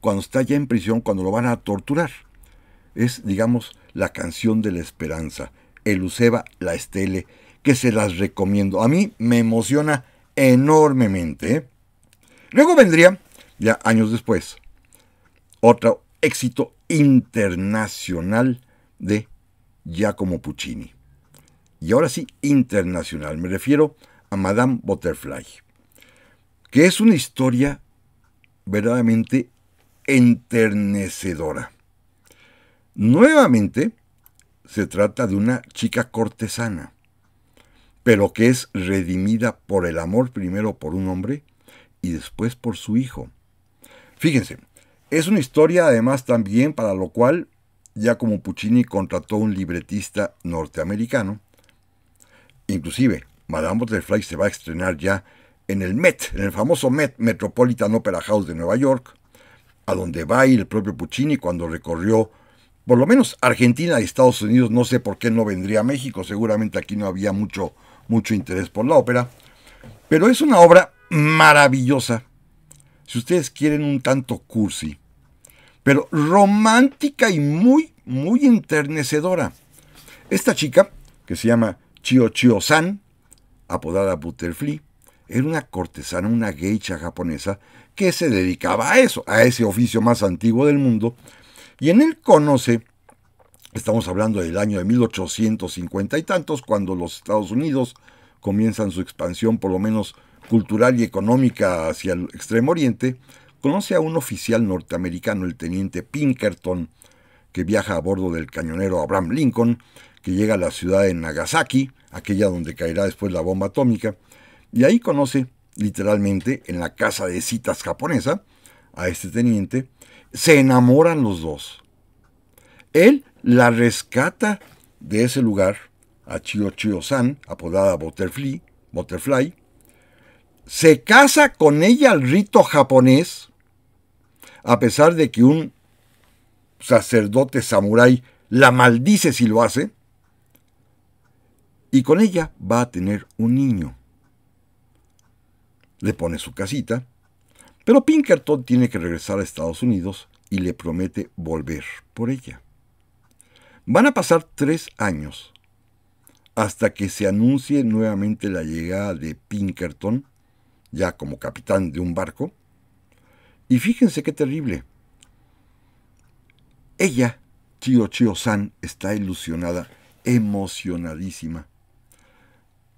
cuando está ya en prisión, cuando lo van a torturar. Es, digamos, la canción de la esperanza, el Uceba La Estele, que se las recomiendo. A mí me emociona enormemente. ¿eh? Luego vendría, ya años después, otro éxito internacional de Giacomo Puccini. Y ahora sí, internacional. Me refiero a Madame Butterfly, que es una historia verdaderamente enternecedora. Nuevamente, se trata de una chica cortesana, pero que es redimida por el amor primero por un hombre y después por su hijo. Fíjense, es una historia además también para lo cual ya como Puccini contrató un libretista norteamericano. Inclusive, Madame Butterfly se va a estrenar ya en el Met, en el famoso Met Metropolitan Opera House de Nueva York, a donde va a ir el propio Puccini cuando recorrió por lo menos Argentina y Estados Unidos, no sé por qué no vendría a México, seguramente aquí no había mucho, mucho interés por la ópera. Pero es una obra maravillosa, si ustedes quieren un tanto cursi, pero romántica y muy, muy enternecedora. Esta chica, que se llama Chio Chio San, apodada Butterfly, era una cortesana, una geisha japonesa que se dedicaba a eso, a ese oficio más antiguo del mundo, y en él conoce, estamos hablando del año de 1850 y tantos, cuando los Estados Unidos comienzan su expansión por lo menos cultural y económica hacia el Extremo Oriente, conoce a un oficial norteamericano, el teniente Pinkerton, que viaja a bordo del cañonero Abraham Lincoln, que llega a la ciudad de Nagasaki, aquella donde caerá después la bomba atómica, y ahí conoce, literalmente, en la casa de citas japonesa, a este teniente, se enamoran los dos. Él la rescata de ese lugar a Chio Chio San, apodada Butterfly, Butterfly, se casa con ella al rito japonés, a pesar de que un sacerdote samurái la maldice si lo hace, y con ella va a tener un niño. Le pone su casita, pero Pinkerton tiene que regresar a Estados Unidos y le promete volver por ella. Van a pasar tres años hasta que se anuncie nuevamente la llegada de Pinkerton, ya como capitán de un barco. Y fíjense qué terrible. Ella, Chio Chio San, está ilusionada, emocionadísima.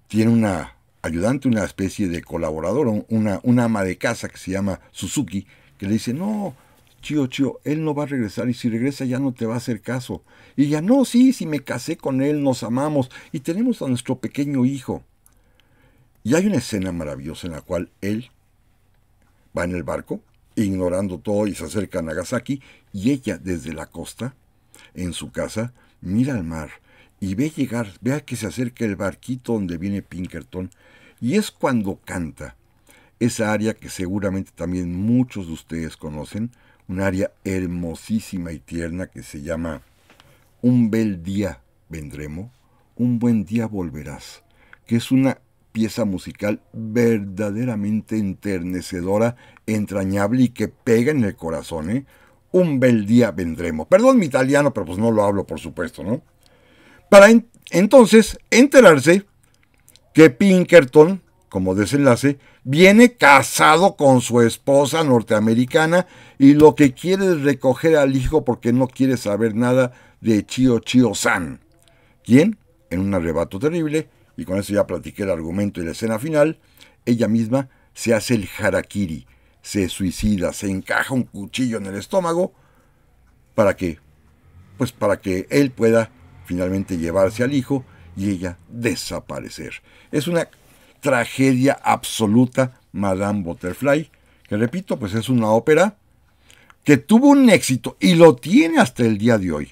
Tiene una ayudante, una especie de colaboradora, una, una ama de casa que se llama Suzuki, que le dice, no, Chío, chío, él no va a regresar y si regresa ya no te va a hacer caso. Y ya no, sí, si me casé con él, nos amamos y tenemos a nuestro pequeño hijo. Y hay una escena maravillosa en la cual él va en el barco, ignorando todo y se acerca a Nagasaki y ella desde la costa, en su casa, mira al mar y ve llegar, vea que se acerca el barquito donde viene Pinkerton y es cuando canta esa área que seguramente también muchos de ustedes conocen, un área hermosísima y tierna que se llama Un bel día vendremos, un buen día volverás, que es una pieza musical verdaderamente enternecedora, entrañable y que pega en el corazón, ¿eh? Un bel día vendremos. Perdón mi italiano, pero pues no lo hablo, por supuesto, ¿no? Para entonces enterarse que Pinkerton, como desenlace, Viene casado con su esposa norteamericana y lo que quiere es recoger al hijo porque no quiere saber nada de Chio Chio San, quien, en un arrebato terrible, y con eso ya platiqué el argumento y la escena final, ella misma se hace el harakiri, se suicida, se encaja un cuchillo en el estómago, ¿para qué? Pues para que él pueda finalmente llevarse al hijo y ella desaparecer. Es una tragedia absoluta Madame Butterfly, que repito, pues es una ópera que tuvo un éxito y lo tiene hasta el día de hoy.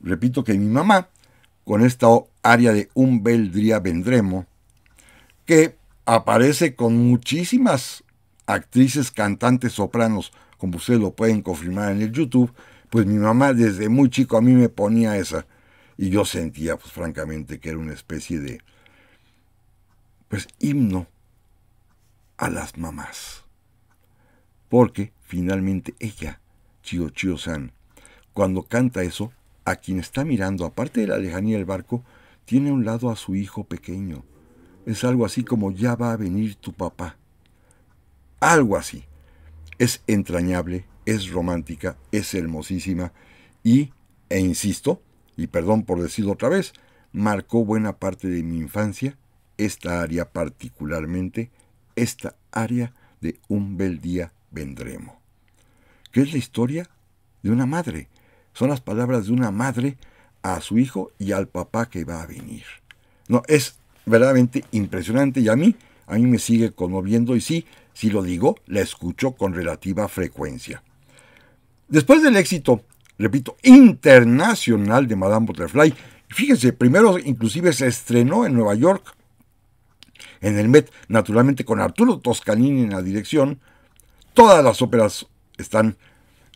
Repito que mi mamá, con esta área de Un bel día vendremos que aparece con muchísimas actrices, cantantes, sopranos, como ustedes lo pueden confirmar en el YouTube, pues mi mamá desde muy chico a mí me ponía esa. Y yo sentía, pues francamente, que era una especie de pues himno a las mamás. Porque finalmente ella, Chio Chio San, cuando canta eso, a quien está mirando, aparte de la lejanía del barco, tiene a un lado a su hijo pequeño. Es algo así como ya va a venir tu papá. Algo así. Es entrañable, es romántica, es hermosísima y, e insisto, y perdón por decirlo otra vez, marcó buena parte de mi infancia esta área particularmente, esta área de un bel día vendremos. ¿Qué es la historia? De una madre. Son las palabras de una madre a su hijo y al papá que va a venir. No, es verdaderamente impresionante y a mí, a mí me sigue conmoviendo y sí, si lo digo, la escucho con relativa frecuencia. Después del éxito, repito, internacional de Madame Butterfly, fíjense, primero inclusive se estrenó en Nueva York en el Met, naturalmente con Arturo Toscanini en la dirección. Todas las óperas están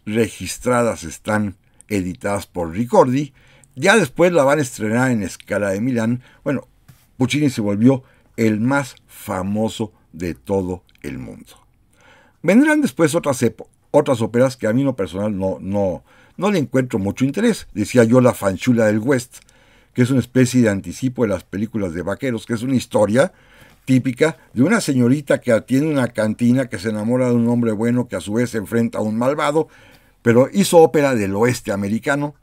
registradas, están editadas por Ricordi. Ya después la van a estrenar en Escala de Milán. Bueno, Puccini se volvió el más famoso de todo el mundo. Vendrán después otras, otras óperas que a mí no personal no, no, no le encuentro mucho interés. Decía yo La Fanchula del West, que es una especie de anticipo de las películas de vaqueros, que es una historia típica de una señorita que atiende una cantina, que se enamora de un hombre bueno que a su vez se enfrenta a un malvado, pero hizo ópera del oeste americano.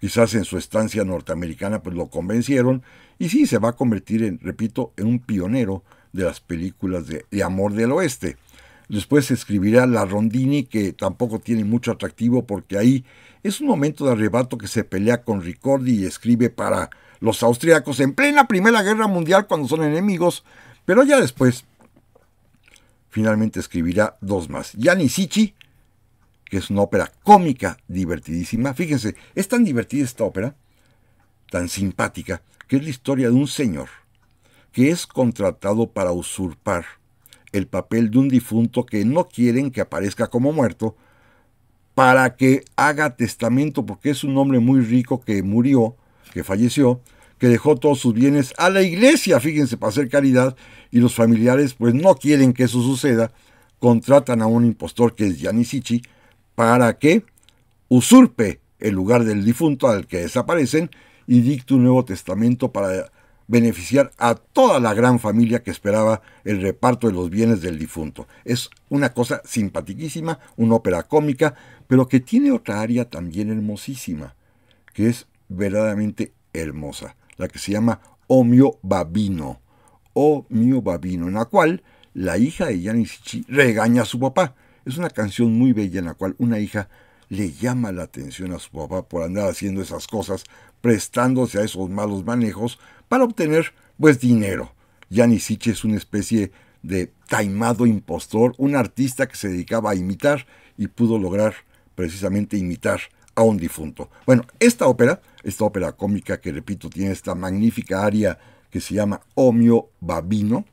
Quizás en su estancia norteamericana pues lo convencieron y sí se va a convertir en, repito, en un pionero de las películas de, de amor del oeste. Después escribirá La Rondini, que tampoco tiene mucho atractivo porque ahí es un momento de arrebato que se pelea con Ricordi y escribe para los austriacos en plena Primera Guerra Mundial cuando son enemigos, pero ya después finalmente escribirá dos más. Gianni Sichi, que es una ópera cómica divertidísima. Fíjense, es tan divertida esta ópera, tan simpática, que es la historia de un señor que es contratado para usurpar el papel de un difunto que no quieren que aparezca como muerto para que haga testamento porque es un hombre muy rico que murió que falleció, que dejó todos sus bienes a la iglesia, fíjense, para hacer caridad, y los familiares pues no quieren que eso suceda, contratan a un impostor que es Gianni para que usurpe el lugar del difunto al que desaparecen y dicte un nuevo testamento para beneficiar a toda la gran familia que esperaba el reparto de los bienes del difunto. Es una cosa simpaticísima, una ópera cómica, pero que tiene otra área también hermosísima, que es verdaderamente hermosa, la que se llama O mio babino, O mio babino, en la cual la hija de Yanisichi regaña a su papá. Es una canción muy bella en la cual una hija le llama la atención a su papá por andar haciendo esas cosas, prestándose a esos malos manejos para obtener pues dinero. Yanisichi es una especie de taimado impostor, un artista que se dedicaba a imitar y pudo lograr precisamente imitar a un difunto. Bueno, esta ópera, esta ópera cómica que repito tiene esta magnífica aria que se llama Omio Babino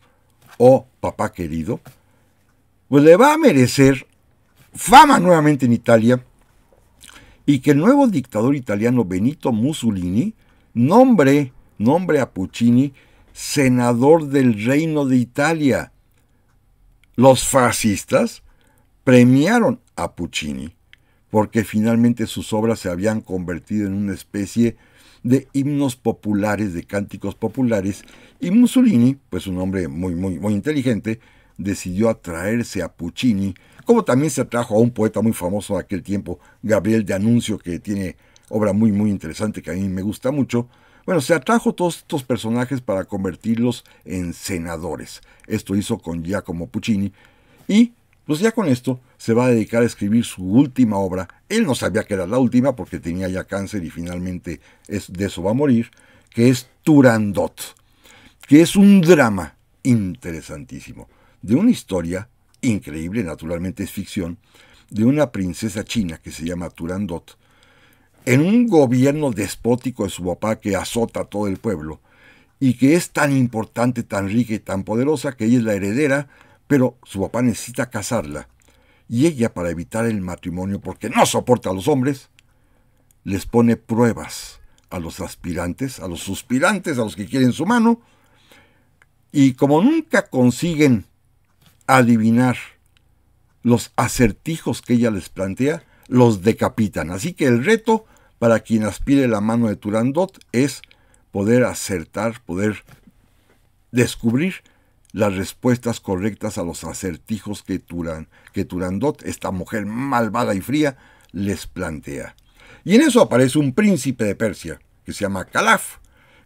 o Papá Querido, pues le va a merecer fama nuevamente en Italia y que el nuevo dictador italiano Benito Mussolini nombre, nombre a Puccini senador del Reino de Italia. Los fascistas premiaron a Puccini porque finalmente sus obras se habían convertido en una especie de himnos populares, de cánticos populares, y Mussolini, pues un hombre muy, muy, muy inteligente, decidió atraerse a Puccini, como también se atrajo a un poeta muy famoso de aquel tiempo, Gabriel de Anuncio, que tiene obra muy, muy interesante que a mí me gusta mucho, bueno, se atrajo todos estos personajes para convertirlos en senadores. Esto hizo con Giacomo Puccini y pues ya con esto se va a dedicar a escribir su última obra. Él no sabía que era la última porque tenía ya cáncer y finalmente es, de eso va a morir, que es Turandot, que es un drama interesantísimo, de una historia increíble, naturalmente es ficción, de una princesa china que se llama Turandot, en un gobierno despótico de su papá que azota a todo el pueblo y que es tan importante, tan rica y tan poderosa que ella es la heredera pero su papá necesita casarla y ella para evitar el matrimonio porque no soporta a los hombres, les pone pruebas a los aspirantes, a los suspirantes, a los que quieren su mano, y como nunca consiguen adivinar los acertijos que ella les plantea, los decapitan. Así que el reto para quien aspire la mano de Turandot es poder acertar, poder descubrir las respuestas correctas a los acertijos que, Turandot, esta mujer malvada y fría, les plantea. Y en eso aparece un príncipe de Persia, que se llama Calaf,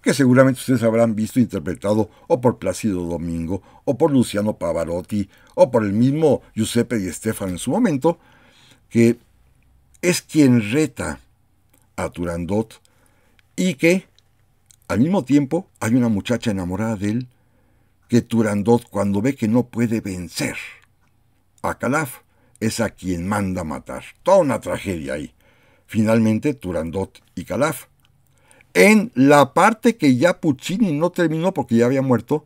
que seguramente ustedes habrán visto interpretado o por Plácido Domingo, o por Luciano Pavarotti, o por el mismo Giuseppe Di Stefano en su momento, que es quien reta a Turandot y que al mismo tiempo hay una muchacha enamorada de él que Turandot cuando ve que no puede vencer a Calaf es a quien manda matar. Toda una tragedia ahí. Finalmente Turandot y Calaf. En la parte que ya Puccini no terminó porque ya había muerto,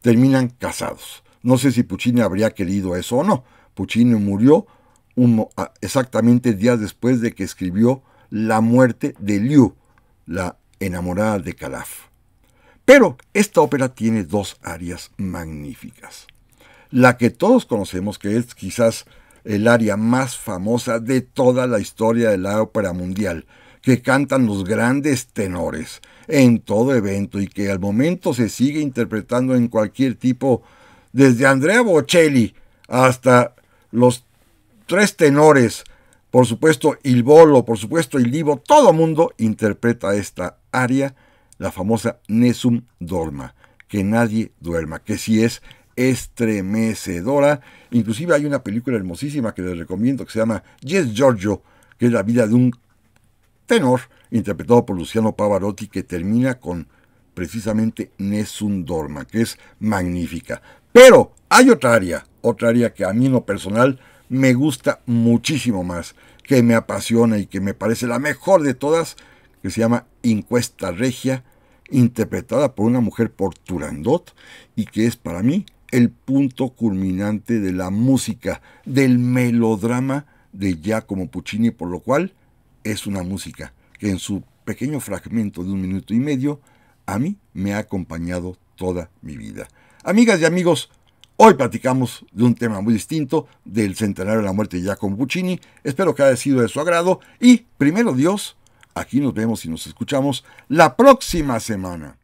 terminan casados. No sé si Puccini habría querido eso o no. Puccini murió ah, exactamente días después de que escribió La muerte de Liu, la enamorada de Calaf. Pero esta ópera tiene dos áreas magníficas. La que todos conocemos, que es quizás el área más famosa de toda la historia de la ópera mundial, que cantan los grandes tenores en todo evento y que al momento se sigue interpretando en cualquier tipo, desde Andrea Bocelli hasta los tres tenores, por supuesto Il Bolo, por supuesto Il Divo, todo mundo interpreta esta área la famosa Nesum Dorma, que nadie duerma, que si es estremecedora. Inclusive hay una película hermosísima que les recomiendo que se llama Yes Giorgio, que es la vida de un tenor interpretado por Luciano Pavarotti que termina con precisamente Nessun Dorma, que es magnífica. Pero hay otra área, otra área que a mí en lo personal me gusta muchísimo más, que me apasiona y que me parece la mejor de todas, que se llama Incuesta Regia, interpretada por una mujer por Turandot y que es para mí el punto culminante de la música, del melodrama de Giacomo Puccini, por lo cual es una música que en su pequeño fragmento de un minuto y medio a mí me ha acompañado toda mi vida. Amigas y amigos, hoy platicamos de un tema muy distinto, del centenario de la muerte de Giacomo Puccini. Espero que haya sido de su agrado y, primero Dios, Aquí nos vemos y nos escuchamos la próxima semana.